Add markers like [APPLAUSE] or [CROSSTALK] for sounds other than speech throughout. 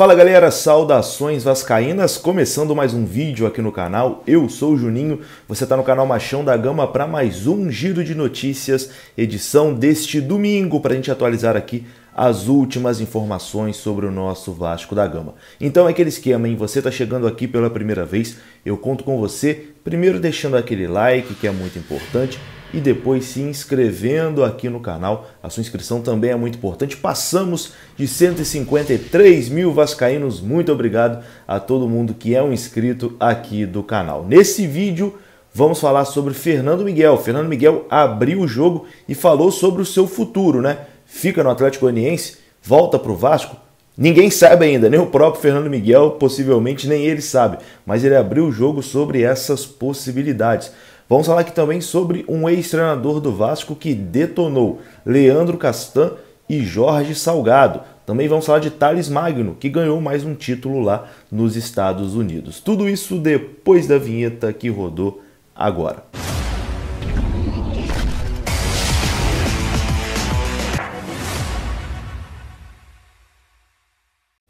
Fala galera, saudações vascaínas, começando mais um vídeo aqui no canal. Eu sou o Juninho, você está no canal Machão da Gama para mais um giro de notícias, edição deste domingo, para a gente atualizar aqui as últimas informações sobre o nosso Vasco da Gama. Então é aquele esquema, hein? Você está chegando aqui pela primeira vez, eu conto com você, primeiro deixando aquele like que é muito importante e depois se inscrevendo aqui no canal. A sua inscrição também é muito importante. Passamos de 153 mil vascaínos. Muito obrigado a todo mundo que é um inscrito aqui do canal. Nesse vídeo vamos falar sobre Fernando Miguel. Fernando Miguel abriu o jogo e falou sobre o seu futuro, né? Fica no Atlético Goianiense, volta para o Vasco. Ninguém sabe ainda, nem o próprio Fernando Miguel, possivelmente nem ele sabe, mas ele abriu o jogo sobre essas possibilidades. Vamos falar aqui também sobre um ex-treinador do Vasco que detonou Leandro Castan e Jorge Salgado. Também vamos falar de Thales Magno, que ganhou mais um título lá nos Estados Unidos. Tudo isso depois da vinheta que rodou agora.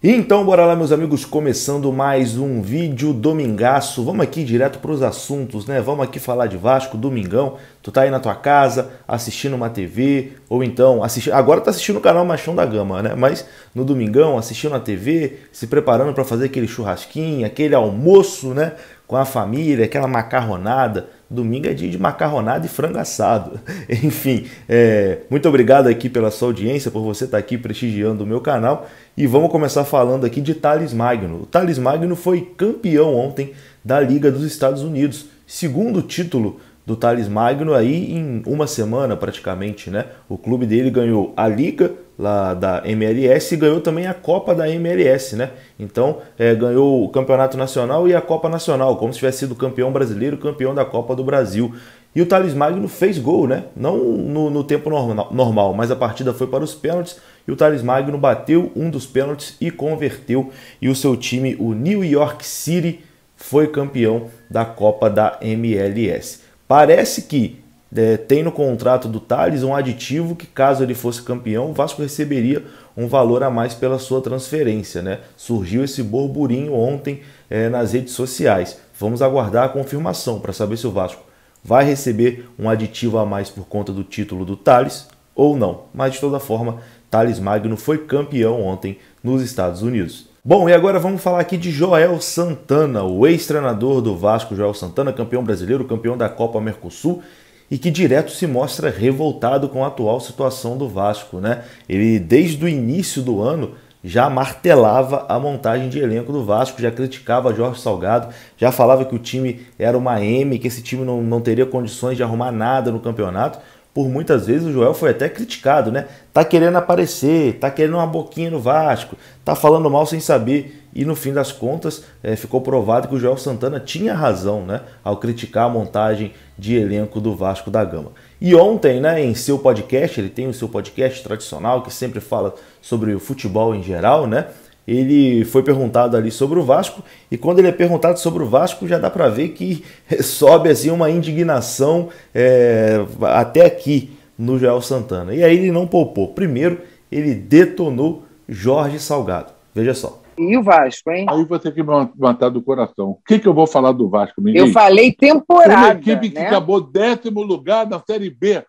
Então, bora lá, meus amigos, começando mais um vídeo domingaço. Vamos aqui direto para os assuntos, né? Vamos aqui falar de Vasco, domingão. Tu tá aí na tua casa, assistindo uma TV, ou então, assisti... agora tá assistindo o canal Machão da Gama, né? Mas no domingão, assistindo a TV, se preparando para fazer aquele churrasquinho, aquele almoço, né? Com a família, aquela macarronada. Domingo é dia de macarronada e frango assado. [LAUGHS] Enfim, é, muito obrigado aqui pela sua audiência, por você estar tá aqui prestigiando o meu canal. E vamos começar falando aqui de Thales Magno. O Thales Magno foi campeão ontem da Liga dos Estados Unidos. Segundo título do Thales Magno aí em uma semana praticamente, né? O clube dele ganhou a Liga, lá da MLS e ganhou também a Copa da MLS, né? Então é, ganhou o Campeonato Nacional e a Copa Nacional, como se tivesse sido campeão brasileiro, campeão da Copa do Brasil. E o Thales Magno fez gol, né? Não no, no tempo normal, normal, mas a partida foi para os pênaltis e o Thales Magno bateu um dos pênaltis e converteu. E o seu time, o New York City, foi campeão da Copa da MLS. Parece que é, tem no contrato do Thales um aditivo que, caso ele fosse campeão, o Vasco receberia um valor a mais pela sua transferência. Né? Surgiu esse burburinho ontem é, nas redes sociais. Vamos aguardar a confirmação para saber se o Vasco vai receber um aditivo a mais por conta do título do Thales ou não. Mas, de toda forma, Thales Magno foi campeão ontem nos Estados Unidos. Bom, e agora vamos falar aqui de Joel Santana, o ex-treinador do Vasco, Joel Santana, campeão brasileiro, campeão da Copa Mercosul, e que direto se mostra revoltado com a atual situação do Vasco. Né? Ele, desde o início do ano, já martelava a montagem de elenco do Vasco, já criticava Jorge Salgado, já falava que o time era uma M, que esse time não, não teria condições de arrumar nada no campeonato. Por muitas vezes o Joel foi até criticado, né? Tá querendo aparecer, tá querendo uma boquinha no Vasco, tá falando mal sem saber e no fim das contas é, ficou provado que o Joel Santana tinha razão né, ao criticar a montagem de elenco do Vasco da Gama. E ontem, né, em seu podcast, ele tem o seu podcast tradicional que sempre fala sobre o futebol em geral, né? Ele foi perguntado ali sobre o Vasco e quando ele é perguntado sobre o Vasco já dá para ver que [LAUGHS] sobe assim uma indignação é, até aqui no Joel Santana. E aí ele não poupou. Primeiro, ele detonou Jorge Salgado. Veja só. E o Vasco, hein? Aí você que me matar do coração. O que, que eu vou falar do Vasco, menino? Eu falei temporada. Uma equipe né? que acabou décimo lugar na Série B.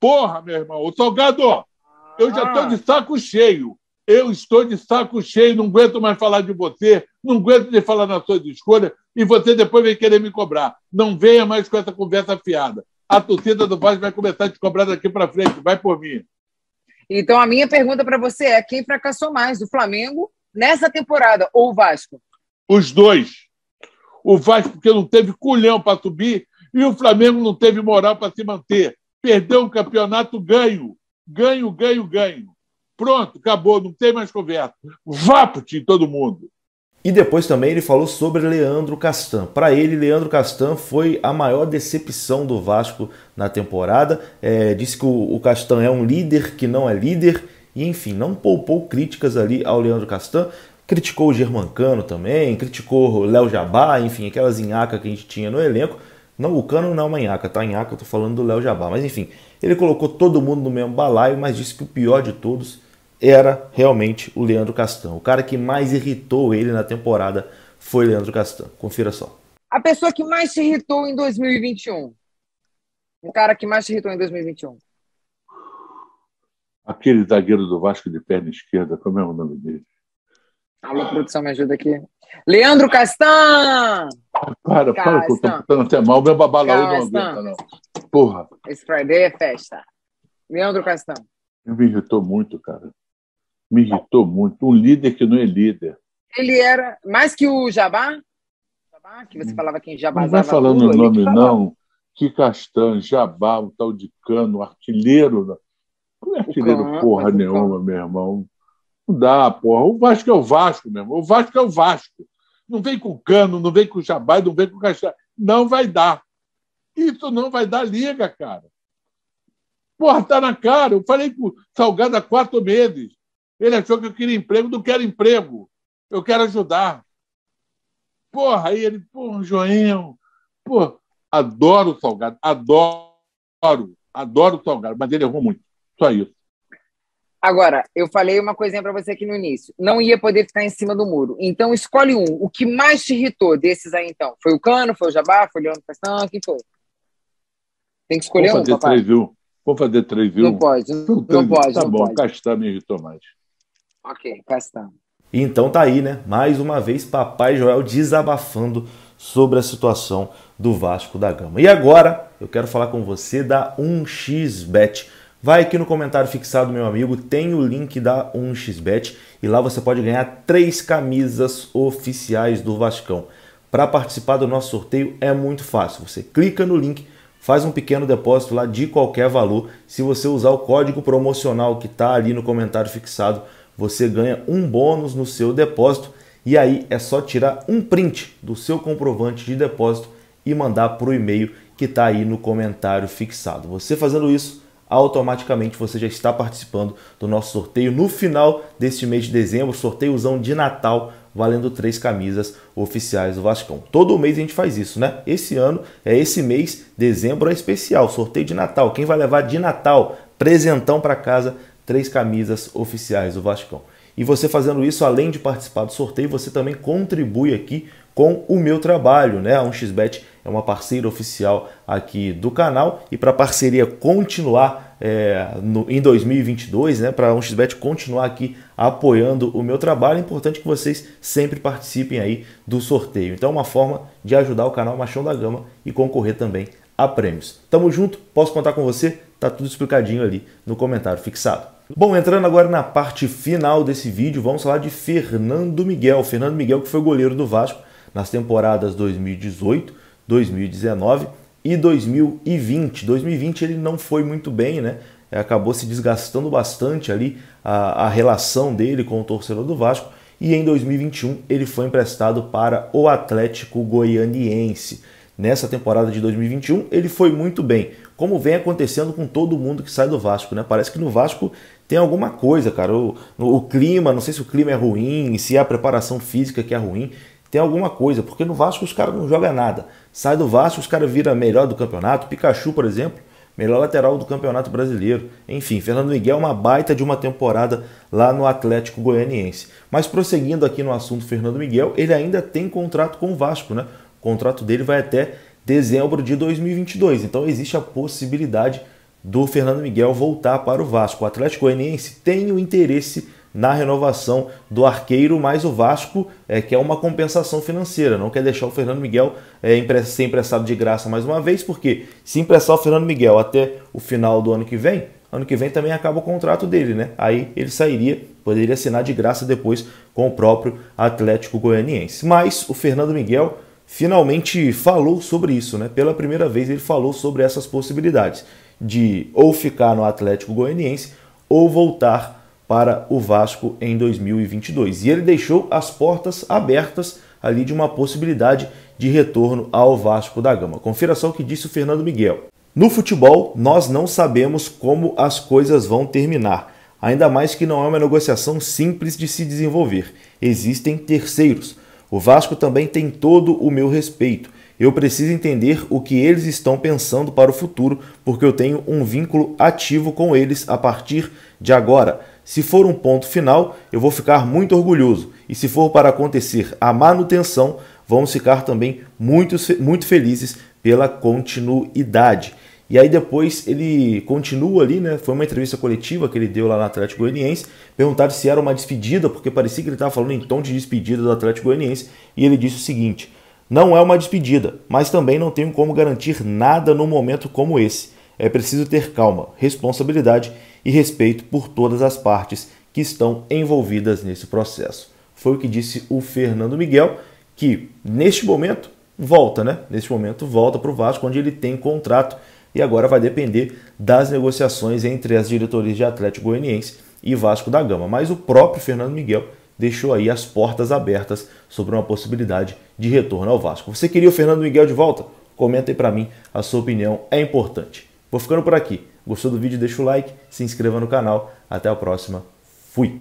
Porra, meu irmão. Ô, Salgado, eu já estou ah. de saco cheio. Eu estou de saco cheio, não aguento mais falar de você, não aguento de falar na sua escolha, e você depois vem querer me cobrar. Não venha mais com essa conversa fiada. A torcida do Vasco vai começar a te cobrar daqui para frente, vai por mim. Então, a minha pergunta para você é: quem fracassou mais, o Flamengo nessa temporada, ou o Vasco? Os dois. O Vasco, porque não teve culhão para subir, e o Flamengo não teve moral para se manter. Perdeu o campeonato, ganho. Ganho, ganho, ganho. Pronto, acabou, não tem mais conversa. Vapte todo mundo. E depois também ele falou sobre Leandro Castan. Para ele, Leandro Castan foi a maior decepção do Vasco na temporada. É, disse que o, o Castan é um líder que não é líder e enfim, não poupou críticas ali ao Leandro Castan, criticou o Germancano também, criticou o Léo Jabá, enfim, aquelas inhacas que a gente tinha no elenco. Não, o Cano não é uma inhaca, tá? Inhaca, eu tô falando do Léo Jabá. Mas enfim, ele colocou todo mundo no mesmo balaio, mas disse que o pior de todos era realmente o Leandro Castan. O cara que mais irritou ele na temporada foi Leandro Castan. Confira só. A pessoa que mais se irritou em 2021. O cara que mais se irritou em 2021. Aquele zagueiro do Vasco de perna esquerda, como é o nome dele? Alô, produção, me ajuda aqui. Leandro Castan! para, para, que eu tô putando até mal. Meu babalaú não aguenta, não. Porra. Esse Friday é festa. Leandro Castan. Me irritou muito, cara. Me irritou muito. Um líder que não é líder. Ele era mais que o Jabá? Jabá que você falava que Jabá Não vai falando o nome, não. Que Castan, Jabá, o tal de Cano, artilheiro né? Não é artilheiro porra nenhuma, meu irmão. Não dá, porra. O Vasco é o Vasco, meu irmão. O Vasco é o Vasco. Não vem com o Cano, não vem com o Jabai, não vem com o Não vai dar. Isso não vai dar liga, cara. Porra, tá na cara. Eu falei com o Salgado há quatro meses. Ele achou que eu queria emprego. Não quero emprego. Eu quero ajudar. Porra, aí ele, porra, joinha Porra, adoro o Salgado. Adoro. Adoro o Salgado, mas ele errou muito. Só isso. Agora, eu falei uma coisinha para você aqui no início. Não ia poder ficar em cima do muro. Então, escolhe um. O que mais te irritou desses aí, então? Foi o Cano, foi o Jabá, foi o Leandro Castan, quem foi? Tem que escolher Vou fazer um, viu? Vou fazer três, viu? Não pode, não, não, não pode. Tá não bom, Castan me irritou mais. Ok, Castan. Então tá aí, né? Mais uma vez, Papai Joel desabafando sobre a situação do Vasco da Gama. E agora, eu quero falar com você da 1xBet Vai aqui no comentário fixado, meu amigo, tem o link da 1xBet e lá você pode ganhar três camisas oficiais do Vascão. Para participar do nosso sorteio é muito fácil. Você clica no link, faz um pequeno depósito lá de qualquer valor. Se você usar o código promocional que está ali no comentário fixado, você ganha um bônus no seu depósito. E aí é só tirar um print do seu comprovante de depósito e mandar para o e-mail que está aí no comentário fixado. Você fazendo isso automaticamente você já está participando do nosso sorteio no final deste mês de dezembro, sorteiozão de Natal valendo três camisas oficiais do Vascão. Todo mês a gente faz isso, né? Esse ano, é esse mês, dezembro é especial, sorteio de Natal. Quem vai levar de Natal, presentão para casa, três camisas oficiais do Vascão. E você fazendo isso, além de participar do sorteio, você também contribui aqui com o meu trabalho, né? A 1xBet é uma parceira oficial aqui do canal e para a parceria continuar é, no, em 2022, né, para a 1xBet continuar aqui apoiando o meu trabalho, é importante que vocês sempre participem aí do sorteio. Então é uma forma de ajudar o canal Machão da Gama e concorrer também a prêmios. Tamo junto, posso contar com você? Tá tudo explicadinho ali no comentário fixado. Bom, entrando agora na parte final desse vídeo, vamos falar de Fernando Miguel. Fernando Miguel que foi goleiro do Vasco nas temporadas 2018 2019 e 2020. 2020 ele não foi muito bem, né? É, acabou se desgastando bastante ali a, a relação dele com o torcedor do Vasco. E em 2021 ele foi emprestado para o Atlético Goianiense. Nessa temporada de 2021 ele foi muito bem, como vem acontecendo com todo mundo que sai do Vasco, né? Parece que no Vasco tem alguma coisa, cara. O, o clima, não sei se o clima é ruim, se é a preparação física que é ruim, tem alguma coisa, porque no Vasco os caras não jogam nada. Sai do Vasco, os caras viram melhor do campeonato. Pikachu, por exemplo, melhor lateral do Campeonato Brasileiro. Enfim, Fernando Miguel, uma baita de uma temporada lá no Atlético Goianiense. Mas prosseguindo aqui no assunto Fernando Miguel, ele ainda tem contrato com o Vasco, né? O contrato dele vai até dezembro de 2022. Então existe a possibilidade do Fernando Miguel voltar para o Vasco. O Atlético Goianiense tem o interesse na renovação do arqueiro, mais o Vasco é, quer uma compensação financeira, não quer deixar o Fernando Miguel é, ser emprestado de graça mais uma vez, porque se emprestar o Fernando Miguel até o final do ano que vem, ano que vem também acaba o contrato dele, né? Aí ele sairia, poderia assinar de graça depois com o próprio Atlético Goianiense. Mas o Fernando Miguel finalmente falou sobre isso, né? Pela primeira vez ele falou sobre essas possibilidades de ou ficar no Atlético Goianiense ou voltar para o Vasco em 2022. E ele deixou as portas abertas ali de uma possibilidade de retorno ao Vasco da Gama. Confira só o que disse o Fernando Miguel. No futebol, nós não sabemos como as coisas vão terminar, ainda mais que não é uma negociação simples de se desenvolver. Existem terceiros. O Vasco também tem todo o meu respeito. Eu preciso entender o que eles estão pensando para o futuro, porque eu tenho um vínculo ativo com eles a partir de agora. Se for um ponto final, eu vou ficar muito orgulhoso, e se for para acontecer a manutenção, vamos ficar também muito, muito felizes pela continuidade. E aí depois ele continua ali, né? Foi uma entrevista coletiva que ele deu lá no Atlético Goianiense. Perguntaram se era uma despedida, porque parecia que ele estava falando em tom de despedida do Atlético Goianiense. E ele disse o seguinte: não é uma despedida, mas também não tenho como garantir nada num momento como esse. É preciso ter calma, responsabilidade e respeito por todas as partes que estão envolvidas nesse processo. Foi o que disse o Fernando Miguel, que neste momento volta, né? Neste momento volta para o Vasco, onde ele tem contrato e agora vai depender das negociações entre as diretorias de Atlético Goianiense e Vasco da Gama. Mas o próprio Fernando Miguel deixou aí as portas abertas sobre uma possibilidade de retorno ao Vasco. Você queria o Fernando Miguel de volta? Comenta aí para mim a sua opinião, é importante. Vou ficando por aqui. Gostou do vídeo? Deixa o like, se inscreva no canal. Até a próxima. Fui!